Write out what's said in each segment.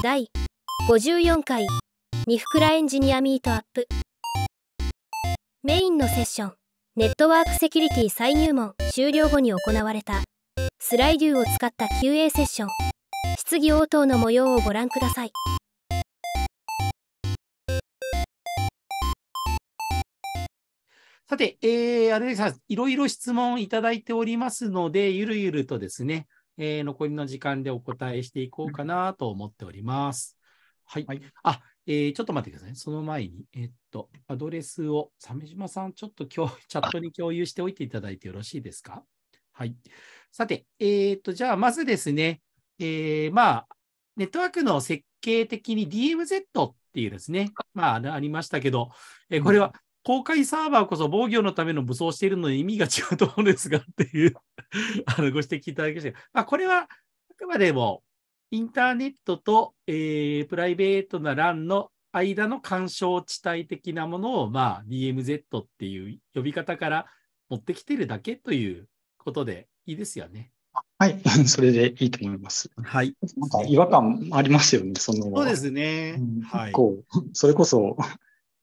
第54回ニふくラエンジニアミートアップメインのセッションネットワークセキュリティ再入門終了後に行われたスライデューを使った QA セッション質疑応答の模様をご覧くださいさて、えー、アレさん、いろいろ質問いただいておりますので、ゆるゆるとですね、えー、残りの時間でお答えしていこうかなと思っております。はい。はい、あ、えー、ちょっと待ってください。その前に、えー、っと、アドレスを、鮫島さん、ちょっと今日、チャットに共有しておいていただいてよろしいですかはい。さて、えっと、じゃあ、まずですね、えまあ、ネットワークの設計的に DMZ っていうですね、まあ、ありましたけど、えこれは公開サーバーこそ防御のための武装しているのに意味が違うと思うんですがっていう あのご指摘いただきましたまあ、これはあくまでもインターネットと、えー、プライベートな欄の間の干渉地帯的なものを、まあ、DMZ っていう呼び方から持ってきてるだけということでいいですよね。はい、それでいいと思います。はい。なんか違和感ありますよね、その。そうですね。うん、はい。こう、それこそ、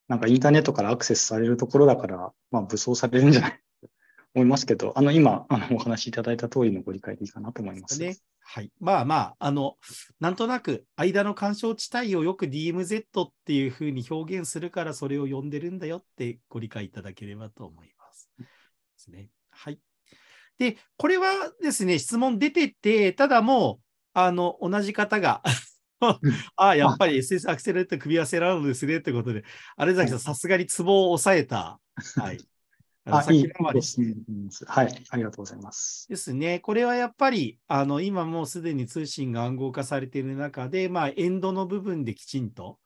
なんかインターネットからアクセスされるところだから、まあ、武装されるんじゃないと 思いますけど、あの今あのお話しいただいた通りのご理解でいいかなと思います。ね、はい、まあまああの、なんとなく間の干渉地帯をよく DMZ っていうふうに表現するから、それを呼んでるんだよってご理解いただければと思います。ですね。はい。で、これはですね、質問出てて、ただもう、あの同じ方が あやっぱり SS アクセルレート組み合わせなのですねってことで、あれ崎さん、さすがにツボを抑えた。はい。ありはい、ありがとうございます。ですね。これはやっぱり、あの、今もうすでに通信が暗号化されている中で、まあ、エンドの部分できちんと、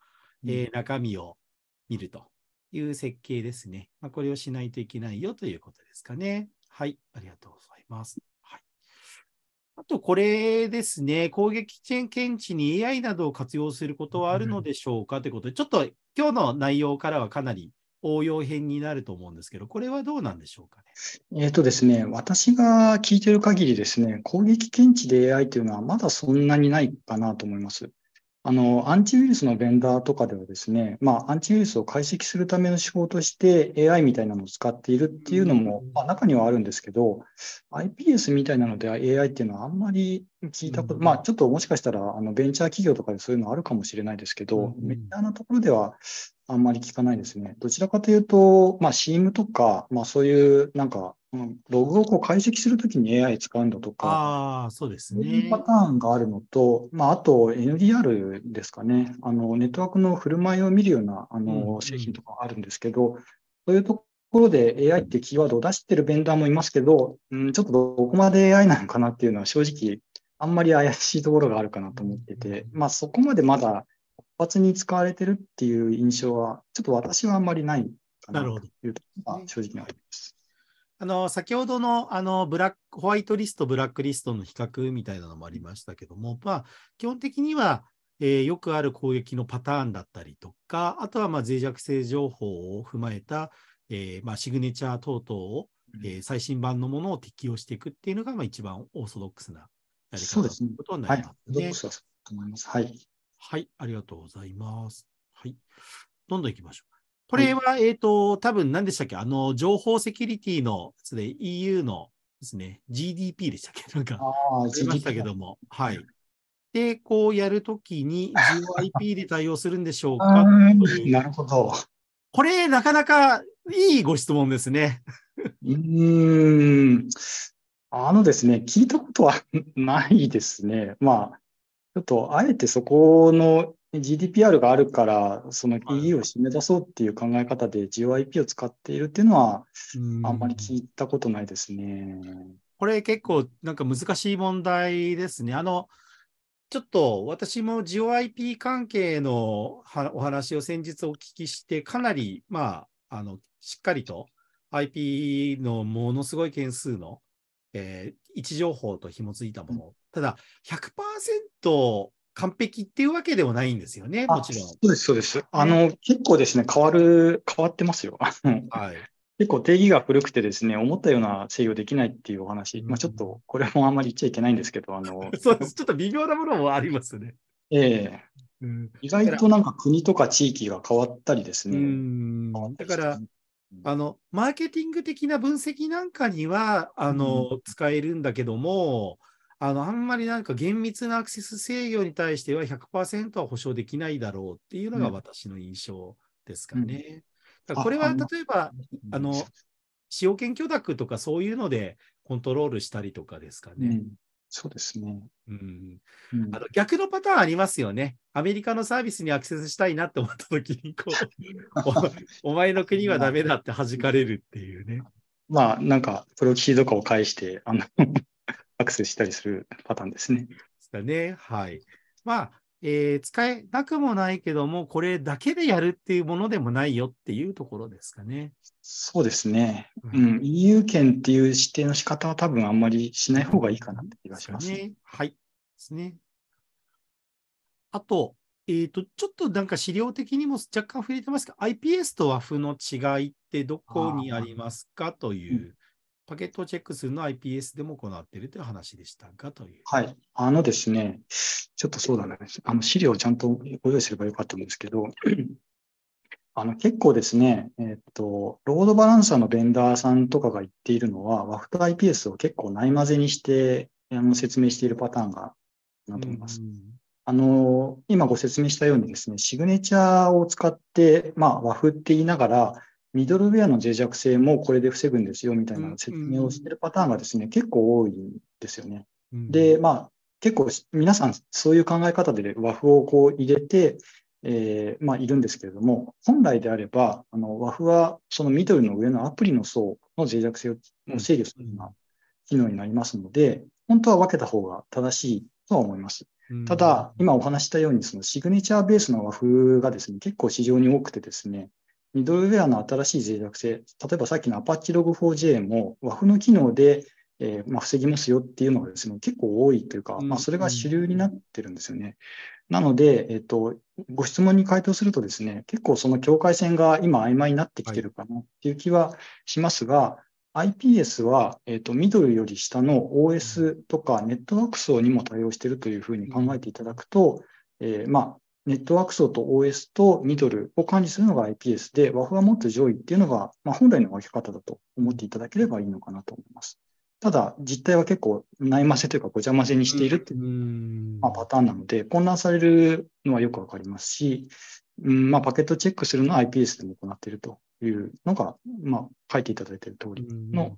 えー、中身を見るという設計ですね。まあ、これをしないといけないよということですかね。はい、ありがとうございます。あと、これですね、攻撃検知に AI などを活用することはあるのでしょうか、ということで、ちょっと今日の内容からはかなり応用編になると思うんですけど、これはどうなんでしょうかね。えっ、ー、とですね、私が聞いてる限りですね、攻撃検知で AI というのはまだそんなにないかなと思います。あの、アンチウイルスのベンダーとかではですね、まあ、アンチウイルスを解析するための手法として AI みたいなのを使っているっていうのも、まあ、中にはあるんですけど、iPS みたいなので AI っていうのはあんまり聞いたこと、まあ、ちょっともしかしたら、あの、ベンチャー企業とかでそういうのあるかもしれないですけど、メジャーなところではあんまり聞かないですね。どちらかというと、まあ、CM とか、まあ、そういうなんか、ログをこう解析するときに AI 使うんだとか、あそうですね。いうパターンがあるのと、まあ、あと NDR ですかね、あのネットワークの振る舞いを見るようなあの製品とかあるんですけど、うん、そういうところで AI ってキーワードを出してるベンダーもいますけど、うん、ちょっとどこまで AI なのかなっていうのは正直あんまり怪しいところがあるかなと思ってて、まあ、そこまでまだ活発に使われてるっていう印象は、ちょっと私はあんまりないかなというところが正直あります。あの、先ほどの、あの、ブラック、ホワイトリスト、ブラックリストの比較みたいなのもありましたけども、まあ、基本的には、えー、よくある攻撃のパターンだったりとか、あとは、まあ、脆弱性情報を踏まえた、えー、まあ、シグネチャー等々を、えー、最新版のものを適用していくっていうのが、まあ、一番オーソドックスなやり方ということになりますね。はい、はい、はい。ありがとうございます。はい。どんどんいきましょう。これは、はい、えっ、ー、と、多分何でしたっけあの、情報セキュリティの、すね、EU のですね、GDP でしたっけなんか、ありましたけども、はい。で、こうやるときに GIP で対応するんでしょうか なるほど。これ、なかなかいいご質問ですね。うん。あのですね、聞いたことはないですね。まあ、ちょっとあえてそこの GDPR があるから、その EU を締め出そうっていう考え方で g オ i p を使っているっていうのは、あんまり聞いたことないですね。これ結構なんか難しい問題ですね。あの、ちょっと私も g オ i p 関係のお話を先日お聞きして、かなり、まあ、あの、しっかりと IP のものすごい件数の、えー、位置情報と紐づいたもの。うん、ただ、100%完璧っていうわけではないんですよね、もちろん。そうです、そうです。あの、結構ですね、変わる、変わってますよ。はい、結構定義が古くてですね、思ったような制御できないっていうお話、うん、まあ、ちょっとこれもあんまり言っちゃいけないんですけど、あの そうです、ちょっと微妙なものもありますね。ええーうん、意外となんか国とか地域が変わったりですね。うん、だから、あの、マーケティング的な分析なんかには、あの、使えるんだけども、あの、あんまりなんか厳密なアクセス制御に対しては100%は保証できないだろうっていうのが私の印象ですかね。うん、かこれは例えば、あの、使用権許諾とかそういうのでコントロールしたりとかですかね。うんそうですね、うん、うん、あの逆のパターンありますよね。アメリカのサービスにアクセスしたいなって思った時にこう お、お前の国はダメだって弾かれるっていうね。まあ、なんか、プロキシーとかを介して、あのアクセスしたりするパターンですね。ですかね。はい。まあ、えー、使えなくもないけども、これだけでやるっていうものでもないよっていうところですかね。そうですね。うん。うん、EU 権っていう指定の仕方は多分あんまりしない方がいいかなって気がしますね。はい。ですね。あと、えっ、ー、と、ちょっとなんか資料的にも若干触れてますけど、iPS と WAF の違いってどこにありますかというパケットをチェックするのは IPS でも行っているという話でしたがという。はい。あのですね、ちょっとそうだね。あの資料をちゃんとご用意すればよかったんですけど、あの結構ですね、えっ、と、ロードバランサーのベンダーさんとかが言っているのは、WAF と IPS を結構ない混ぜにしてあの説明しているパターンがなと思います。あの、今ご説明したようにですね、シグネチャーを使って、まあ、和風って言いながら、ミドルウェアの脆弱性もこれで防ぐんですよみたいな説明をしてるパターンがですね、結構多いんですよね。で、まあ、結構皆さんそういう考え方で和風をこう入れて、えー、まあ、いるんですけれども、本来であれば、あの和風はそのミドルの上のアプリの層の脆弱性を制御するような機能になりますので、本当は分けた方が正しいとは思います。ただ、今お話したように、そのシグネチャーベースの和風がですね、結構市場に多くてですね、ミドルウェアの新しい脆弱性、例えばさっきの Apache Log4j も WAF の機能で、えー、まあ、防ぎますよっていうのがですね、結構多いというか、まあ、それが主流になってるんですよね。なので、えっ、ー、と、ご質問に回答するとですね、結構その境界線が今曖昧になってきてるかなっていう気はしますが、はい、iPS は、えっ、ー、と、ミドルより下の OS とかネットワーク層にも対応しているというふうに考えていただくと、えー、まあ、ネットワーク層と OS とミドルを管理するのが IPS で、WAF がっと上位っていうのが、まあ、本来の分け方だと思っていただければいいのかなと思います。ただ、実態は結構、ないませというか、ごちゃせぜにしているっていう、まあ、パターンなので、混乱されるのはよくわかりますし、うんまあ、パケットチェックするのは IPS でも行っているというのが、まあ、書いていただいている通りの。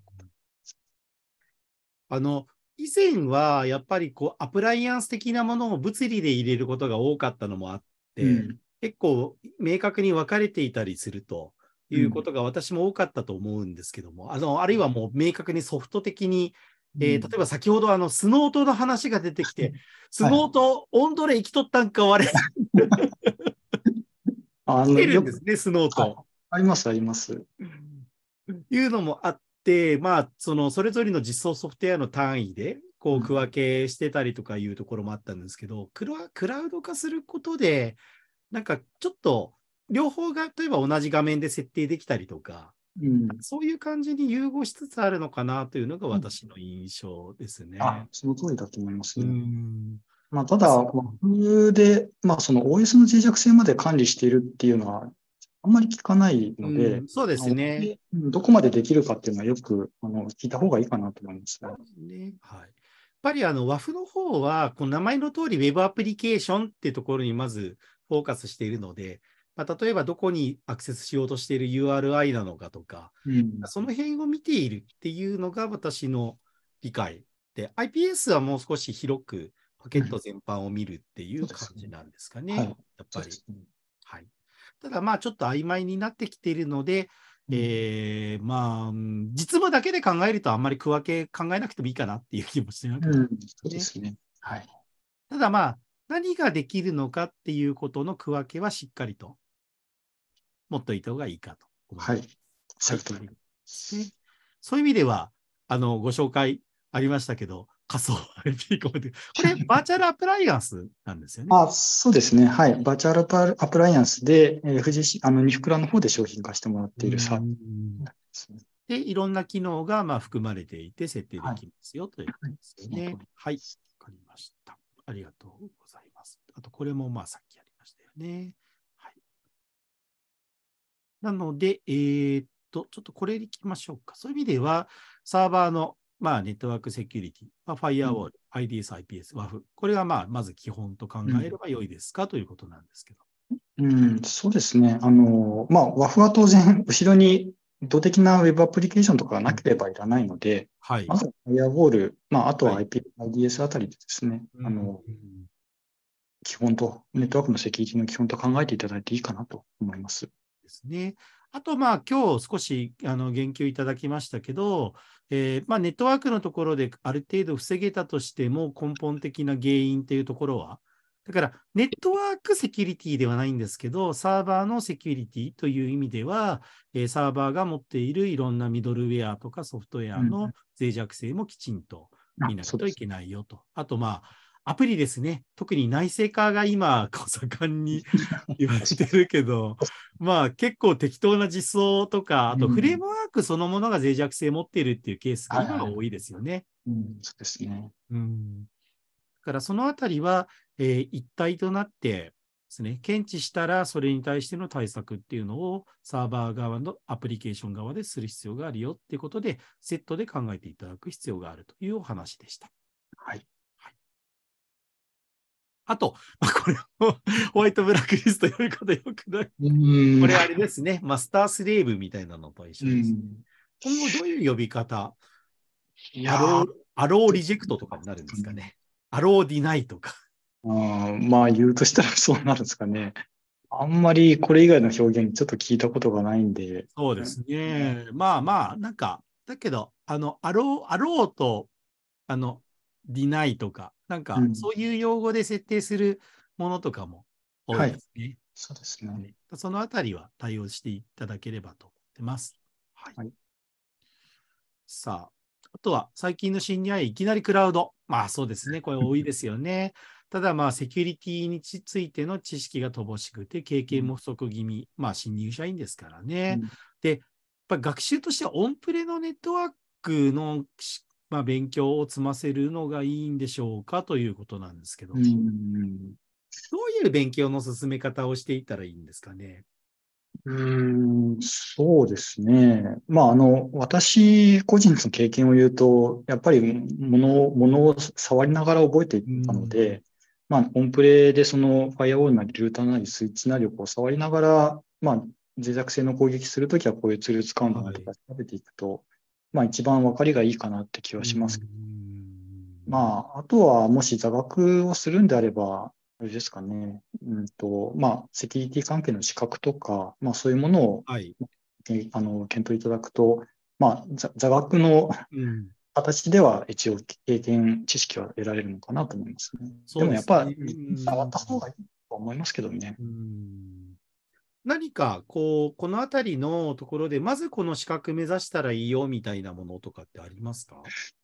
あの、以前はやっぱりこうアプライアンス的なものを物理で入れることが多かったのもあって、うん、結構明確に分かれていたりするということが私も多かったと思うんですけども、うん、あのあるいはもう明確にソフト的に、えー、例えば先ほどあのスノートの話が出てきて、うん、スノート、温度で生きとったんか我 ああるんですね、スノート。あります、あります。いうのもあっ、まあ、そのそれぞれの実装ソフトウェアの単位で、こう区分けしてたりとかいうところもあったんですけど、クラウド化することで、なんかちょっと両方が例えば同じ画面で設定できたりとか、うん、そういう感じに融合しつつあるのかなというのが私の印象ですね。うん、あその通りだと思いますね。うんまあ、ただ、w e で、まあ、その OS の脆弱性まで管理しているっていうのは、あんまり聞かないので、うん、そうですね。どこまでできるかっていうのはよくあの聞いた方がいいかなと思います、ね。ねはい、やっぱりあの WAF の方は、この名前の通り Web アプリケーションっていうところにまずフォーカスしているので、まあ、例えばどこにアクセスしようとしている URI なのかとか、うん、その辺を見ているっていうのが私の理解で、iPS はもう少し広くパケット全般を見るっていう感じなんですかね、うん、ねやっぱり。ね、はいただまあちょっと曖昧になってきているので、えー、まあ、実務だけで考えるとあんまり区分け考えなくてもいいかなっていう気もしてなくて、ですね。はい、ただまあ、何ができるのかっていうことの区分けはしっかりと持っといた方がいいかと思います。はい、そういう意味では、あの、ご紹介ありましたけど、仮想 IP コーデこれバーチャルアプライアンスなんですよね。あそうですね。はい。バーチャルアプライアンスで、えー、富士あの、ニフクラの方で商品化してもらっているサービス、ね、で、いろんな機能がまあ含まれていて設定できますよ、はい、ということですよね。はい。わ、はい、かりました。ありがとうございます。あと、これもまあさっきやりましたよね。はい。なので、えー、と、ちょっとこれでいきましょうか。そういう意味では、サーバーのまあ、ネットワークセキュリティ、まあ、ファイアウォール、うん、IDS、IPS、WAF、これがまあまず基本と考えれば良いですか、うん、ということなんですけど。うん、そうですね。あの、まあ、WAF は当然、後ろに動的な Web アプリケーションとかがなければいらないので、はい、まずファイアウォール、まあ、あとは IP、はい、IDS あたりでですね、あの、うん、基本と、ネットワークのセキュリティの基本と考えていただいていいかなと思います。ですね。あと、まあ、今日少しあの言及いただきましたけど、えー、まあ、ネットワークのところである程度防げたとしても根本的な原因というところは、だからネットワークセキュリティではないんですけど、サーバーのセキュリティという意味では、えー、サーバーが持っているいろんなミドルウェアとかソフトウェアの脆弱性もきちんと見なきゃいけないよと。あと、まあ、アプリですね。特に内製化が今、盛んに 言われてるけど、まあ結構適当な実装とか、あとフレームワークそのものが脆弱性持っているっていうケースが今多いですよね。うん、そうですね。うん。だからそのあたりは、えー、一体となってですね、検知したらそれに対しての対策っていうのをサーバー側のアプリケーション側でする必要があるよっていうことで、セットで考えていただく必要があるというお話でした。はい。あと、まあ、これも ホワイトブラックリスト呼か方よくない。これあれですね、マスタースレーブみたいなのと一緒です、ね。今後どういう呼び方アロー、アローリジェクトとかになるんですかね。アローディナイとか。あまあ言うとしたらそうなるんですかね。あんまりこれ以外の表現ちょっと聞いたことがないんで。そうですね。まあまあ、なんか、だけど、あの、アロー、アローと、あの、ディ n y とか、なんかそういう用語で設定するものとかも多いですね。はい、そうですね。そのあたりは対応していただければと思ってます。はい。はい、さあ、あとは最近の新に合い、いきなりクラウド。まあそうですね、これ多いですよね。ただまあセキュリティについての知識が乏しくて、経験も不足気味、まあ新入社員ですからね。うん、で、やっぱ学習としてはオンプレのネットワークのまあ、勉強を積ませるのがいいんでしょうかということなんですけど、うん、どういう勉強の進め方をしていったらいいんですかね。うんそうですね。まあ、あの、私個人の経験を言うと、やっぱり物を、物を触りながら覚えていったので、うん、まあ、オンプレでそのファイアウォールなり、ルーターなり、スイッチなりをこう触りながら、まあ、脆弱性の攻撃するときはこういうツール使うんだとか、食べていくと、まあ一番分かりがいいかなって気はします。まあ、あとはもし座学をするんであれば、あれですかね、うんとまあ、セキュリティ関係の資格とか、まあ、そういうものを、はい、あの検討いただくと、まあ、座学の、うん形では一応経験、知識は得られるのかなと思いますね。ですねでもやっぱり触った方がいいと思いますけどね。うん何かこう、このあたりのところで、まずこの資格目指したらいいよみたいなものとかってありますか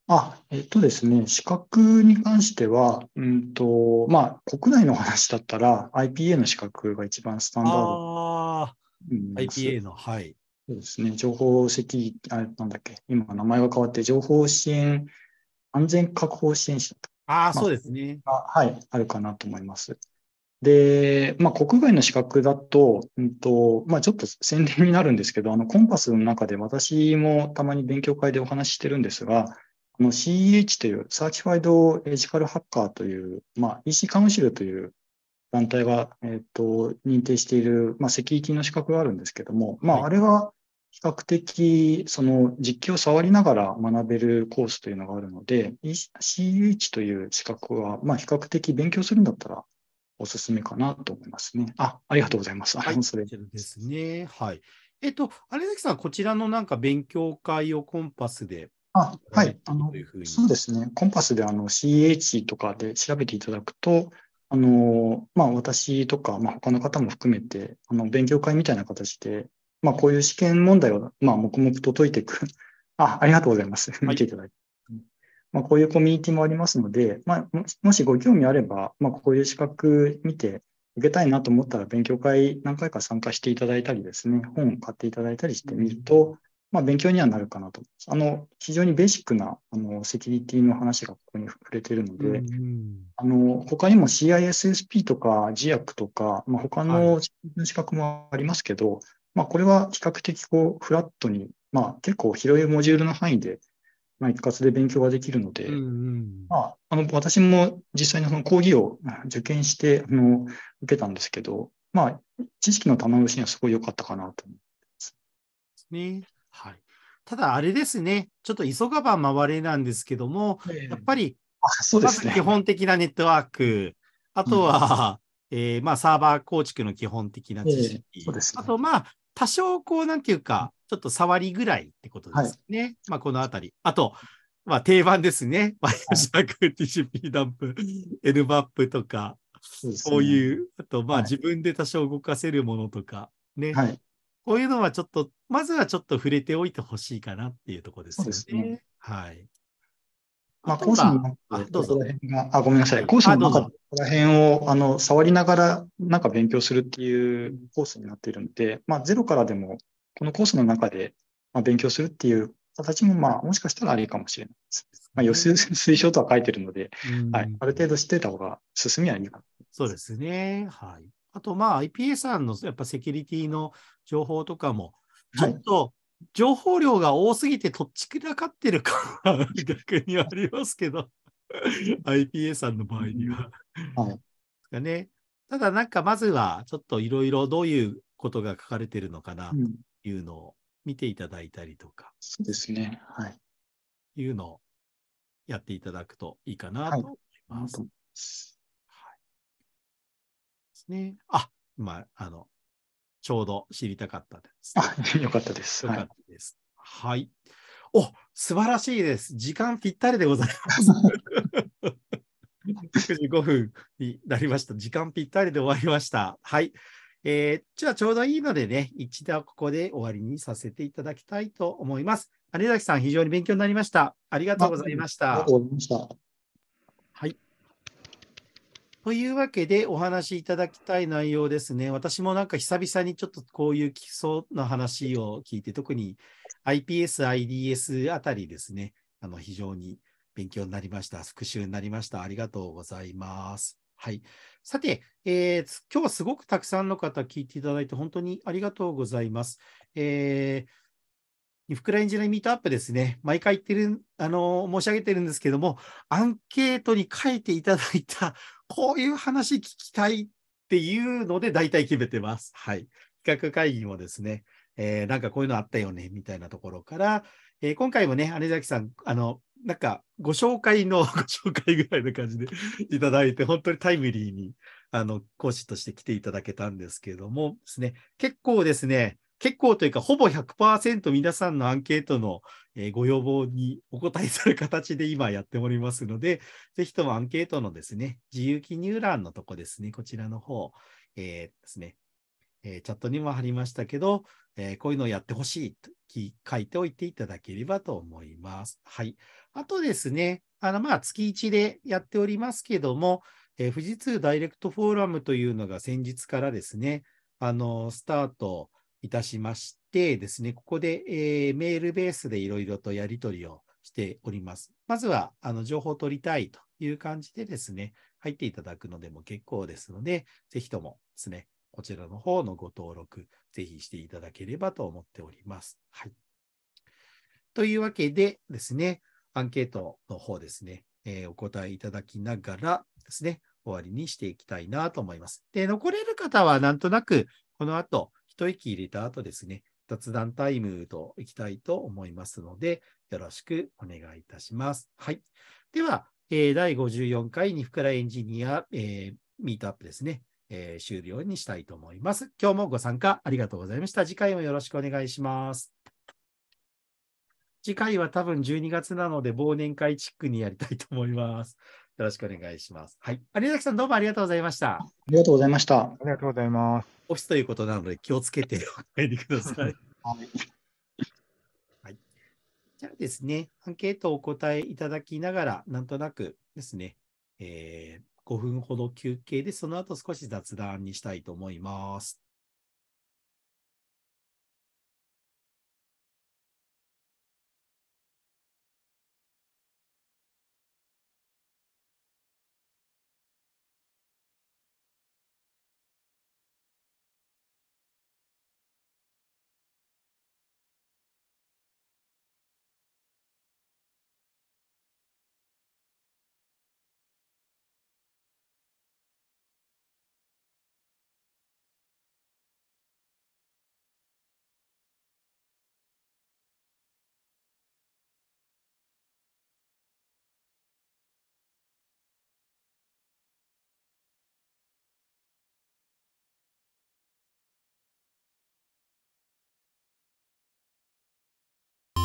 あ、えっとですね、資格に関しては、うんと、まあ、国内の話だったら、IPA の資格が一番スタンダード。あー IPA の、はい。そうですね、情報責あれなんだっけ、今名前が変わって、情報支援、安全確保支援者と。ああ、そうですね、まあ。はい、あるかなと思います。で、まあ、国外の資格だと、うんとまあ、ちょっと宣伝になるんですけど、あのコンパスの中で私もたまに勉強会でお話ししてるんですが、CEH という、サーチファイドエジカルハッカーという、まあ、EC カウンシルという団体が、えーと、認定している、まあ、セキュリティの資格があるんですけども、まあ、あれは比較的その実機を触りながら学べるコースというのがあるので、c e h という資格は、まあ、比較的勉強するんだったらおすすめかなと思いますね。あ、ありがとうございます。はい、それですね。はい。えっと、有崎さん、こちらのなんか勉強会をコンパスであはい、あのそうですね、コンパスであの CH とかで調べていただくと、あのまあ、私とか、まあ、他の方も含めて、あの勉強会みたいな形で、まあ、こういう試験問題を、まあ、黙々と解いていく。あありがとうございます。見ていただいて。まあ、こういうコミュニティもありますので、まあ、もしご興味あれば、まあ、こういう資格見て受けたいなと思ったら勉強会何回か参加していただいたりですね、本を買っていただいたりしてみると、まあ、勉強にはなるかなと。あの、非常にベーシックなあのセキュリティの話がここに触れてるので、うん、あの、他にも CISSP とか GIAC とか、まあ、他の資格もありますけど、はい、まあ、これは比較的こう、フラットに、まあ、結構広いモジュールの範囲でまあ、一括で勉強ができるので、うんうん、まあ、あの私も実際にその講義を受験してあの受けたんですけど、まあ、知識の玉虫にはすごい良かったかなと思いますね。はい、ただ、あれですね、ちょっと急がば回れなんですけども、えー、やっぱり、あそうですね、基本的なネットワーク、あとは、うん、えー、まあ、サーバー構築の基本的な知識、えーね、あと、まあ、多少こう、なんていうか、ちょっと触りぐらいってことですね。はい、まあ、このあたり。あと、まあ、定番ですね。まイオシャーク、TCP ダンプ、N マップとか、そうね、そういう、あと、まあ、自分で多少動かせるものとか、ね。はい、こういうのはちょっと、まずはちょっと触れておいてほしいかなっていうところですよね。ねはい。まあ、講師のあ、ど辺が、あ、ごめんなさい。講師の中でここら辺をあの触りながらなんか勉強するっていうコースになっているので、まあ、ゼロからでもこのコースの中で、まあ、勉強するっていう形も、まあ、もしかしたらありかもしれないです。まあ、予習推奨とは書いてるので、はい、ある程度知ってた方が進みはいいかそうですね。はい。あと、まあ、IPA さんのやっぱセキュリティの情報とかも、ちょっと、はい情報量が多すぎてとっちくらかってる感は逆にありますけど、IPA さんの場合には。はい、ね、ただなんかまずはちょっといろいろどういうことが書かれてるのかなというのを見ていただいたりとか。そうですね。はい。いうのをやっていただくといいかなと思います。はい。はい、ですね。あ、今、あの、ちょうど知りたかったです。あ、よかったです。よかったです。はい、はい。お、素晴らしいです。時間ぴったりでございます。9時5分になりました。時間ぴったりで終わりました。はい。えー、じゃあちょうどいいのでね、一度ここで終わりにさせていただきたいと思います。有崎さん、非常に勉強になりました。ありがとうございました。ありがとうございました。というわけで、お話しいただきたい内容ですね。私もなんか久々にちょっとこういう基礎の話を聞いて、特に IPS、IDS あたりですね、あの非常に勉強になりました。復習になりました。ありがとうございます。はい。さて、えー、今日はすごくたくさんの方聞いていただいて本当にありがとうございます。えーニフクラエンジニアミートアップですね。毎回言ってる、あの、申し上げてるんですけども、アンケートに書いていただいたこういう話聞きたいっていうので、大体決めてます。はい。企画会議もですね、えー、なんかこういうのあったよね、みたいなところから、えー、今回もね、姉崎さん、あの、なんか、ご紹介の、ご紹介ぐらいの感じで いただいて、本当にタイムリーに、あの、講師として来ていただけたんですけれどもですね、結構ですね、結構というか、ほぼ100%皆さんのアンケートの、ご要望にお答えする形で今やっておりますので、ぜひともアンケートのですね、自由記入欄のとこですね、こちらの方、えー、ですね、えー、チャットにも貼りましたけど、えこういうのをやってほしいと書いておいていただければと思います。はい。あとですね、あの、まあ、月1でやっておりますけども、え富士通ダイレクトフォーラムというのが先日からですね、あの、スタート、いたしましてですね、ここで、えー、メールベースでいろいろとやり取りをしております。まずは、あの、情報を取りたいという感じでですね、入っていただくのでも結構ですので、ぜひともですね、こちらの方のご登録、ぜひしていただければと思っております。はい。というわけでですね、アンケートの方ですね、えー、お答えいただきながらですね、終わりにしていきたいなと思います。で、残れる方はなんとなく、この後、一息入れた後ですね、雑談タイムといきたいと思いますので、よろしくお願いいたします。はい。では、えー、第54回にふくらエンジニア、えー、ミートアップですね、えー、終了にしたいと思います。今日もご参加ありがとうございました。次回もよろしくお願いします。次回は多分12月なので忘年会チックにやりたいと思います。よろしくお願いします。はい。有崎さん、どうもありがとうございました。ありがとうございました。ありがとうございます。オフィスということなので、気をつけてお帰りください。はい。じゃあですね、アンケートをお答えいただきながら、なんとなくですね、えー、5分ほど休憩で、その後少し雑談にしたいと思います。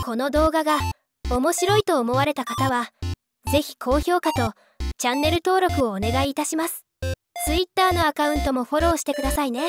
この動画が面白いと思われた方は是非高評価とチャンネル登録をお願いいたします Twitter のアカウントもフォローしてくださいね